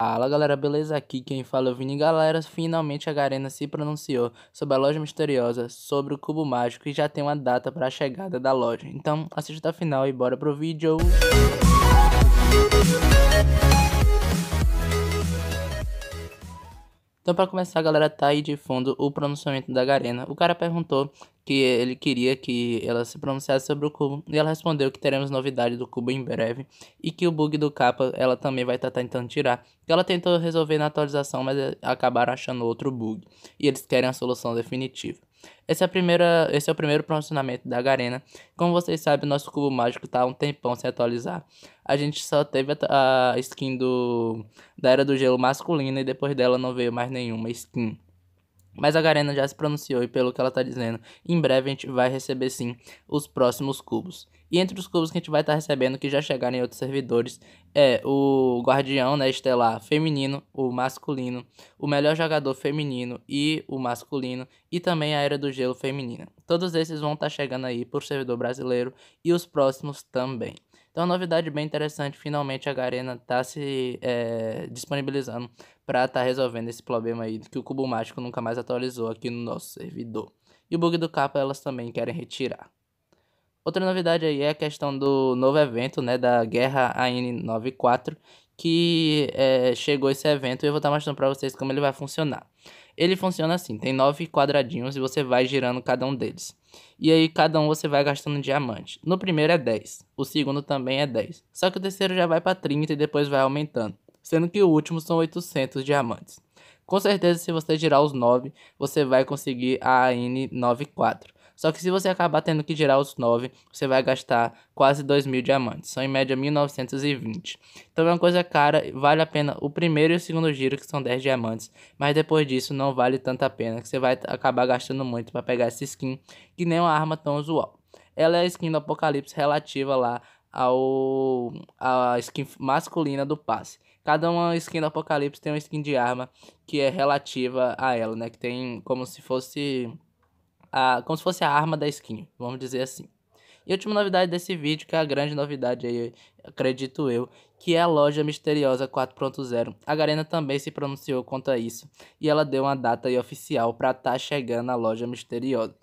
Fala galera, beleza? Aqui quem fala é o Vini. Galera, finalmente a Garena se pronunciou sobre a loja misteriosa, sobre o cubo mágico e já tem uma data para a chegada da loja. Então assista até o final e bora pro vídeo! Então, para começar, galera, tá aí de fundo o pronunciamento da Garena. O cara perguntou que ele queria que ela se pronunciasse sobre o cubo, e ela respondeu que teremos novidade do cubo em breve, e que o bug do capa ela também vai estar tá tentando então, tirar, que ela tentou resolver na atualização, mas eh, acabaram achando outro bug, e eles querem a solução definitiva. Esse é, a primeira, esse é o primeiro pronunciamento da Garena. Como vocês sabem, nosso cubo mágico tá há um tempão sem atualizar. A gente só teve a, a skin do, da Era do Gelo masculina e depois dela não veio mais nenhuma skin. Mas a Garena já se pronunciou e pelo que ela está dizendo, em breve a gente vai receber sim os próximos cubos. E entre os cubos que a gente vai estar tá recebendo, que já chegaram em outros servidores, é o Guardião, né, Estelar feminino, o masculino, o melhor jogador feminino e o masculino, e também a Era do Gelo feminina. Todos esses vão estar tá chegando aí por servidor brasileiro e os próximos também. Então, é uma novidade bem interessante. Finalmente a Garena está se é, disponibilizando para estar tá resolvendo esse problema aí que o Cubo Mágico nunca mais atualizou aqui no nosso servidor. E o bug do capa elas também querem retirar. Outra novidade aí é a questão do novo evento, né, da Guerra AN94, que é, chegou esse evento e eu vou estar tá mostrando para vocês como ele vai funcionar. Ele funciona assim, tem nove quadradinhos e você vai girando cada um deles. E aí cada um você vai gastando diamante. No primeiro é 10, o segundo também é 10. Só que o terceiro já vai para 30 e depois vai aumentando, sendo que o último são 800 diamantes. Com certeza se você girar os 9, você vai conseguir a AN94. Só que se você acabar tendo que girar os 9, você vai gastar quase 2 mil diamantes. São em média 1920. Então é uma coisa cara, vale a pena o primeiro e o segundo giro, que são 10 diamantes. Mas depois disso não vale tanta pena, que você vai acabar gastando muito para pegar essa skin, que nem uma arma tão usual. Ela é a skin do Apocalipse relativa lá ao a skin masculina do passe. Cada uma skin do Apocalipse tem uma skin de arma que é relativa a ela, né? Que tem como se fosse a, como se fosse a arma da skin, vamos dizer assim. E a última novidade desse vídeo, que é a grande novidade aí, acredito eu, que é a loja misteriosa 4.0. A Garena também se pronunciou quanto a isso, e ela deu uma data aí oficial para estar tá chegando a loja misteriosa.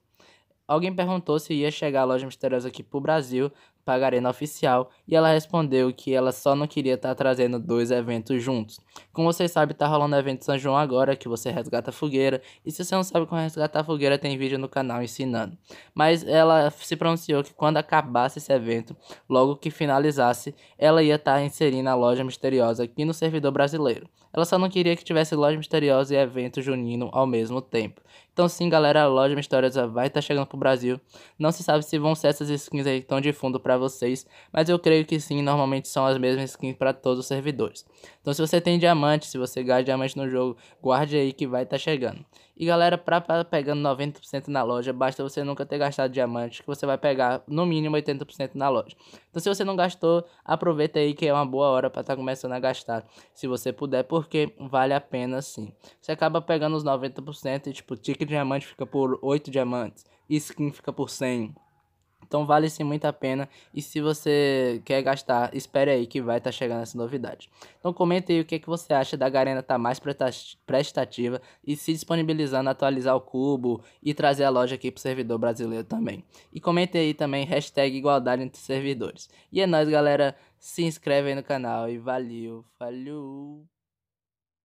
Alguém perguntou se ia chegar a loja misteriosa aqui pro Brasil, para arena oficial e ela respondeu que ela só não queria estar tá trazendo dois eventos juntos. Como vocês sabem, tá rolando o evento São João agora, que você resgata a fogueira, e se você não sabe como resgatar a fogueira, tem vídeo no canal ensinando. Mas ela se pronunciou que quando acabasse esse evento, logo que finalizasse, ela ia estar tá inserindo a loja misteriosa aqui no servidor brasileiro. Ela só não queria que tivesse loja misteriosa e evento junino ao mesmo tempo. Então sim, galera, a loja misteriosa vai estar tá chegando pro Brasil. Não se sabe se vão ser essas skins aí que estão de fundo para vocês, mas eu creio que sim, normalmente são as mesmas skins para todos os servidores. Então se você tem diamante, se você gasta diamante no jogo, guarde aí que vai estar tá chegando. E galera, para estar tá pegando 90% na loja, basta você nunca ter gastado diamante, que você vai pegar no mínimo 80% na loja. Então se você não gastou, aproveita aí que é uma boa hora para estar tá começando a gastar, se você puder, porque vale a pena sim. Você acaba pegando os 90% e tipo, ticket diamante fica por 8 diamantes, skin fica por 100. Então vale sim muito a pena. E se você quer gastar, espere aí que vai estar tá chegando essa novidade. Então comenta aí o que, é que você acha da Garena estar tá mais prestativa e se disponibilizando a atualizar o cubo e trazer a loja aqui pro servidor brasileiro também. E comente aí também hashtag igualdade entre servidores. E é nóis, galera. Se inscreve aí no canal e valeu, falou!